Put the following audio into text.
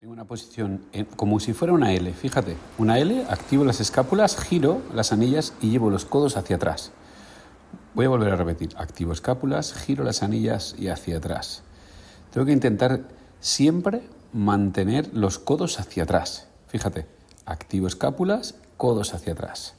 Tengo una posición como si fuera una L, fíjate, una L, activo las escápulas, giro las anillas y llevo los codos hacia atrás. Voy a volver a repetir, activo escápulas, giro las anillas y hacia atrás. Tengo que intentar siempre mantener los codos hacia atrás. Fíjate, activo escápulas, codos hacia atrás.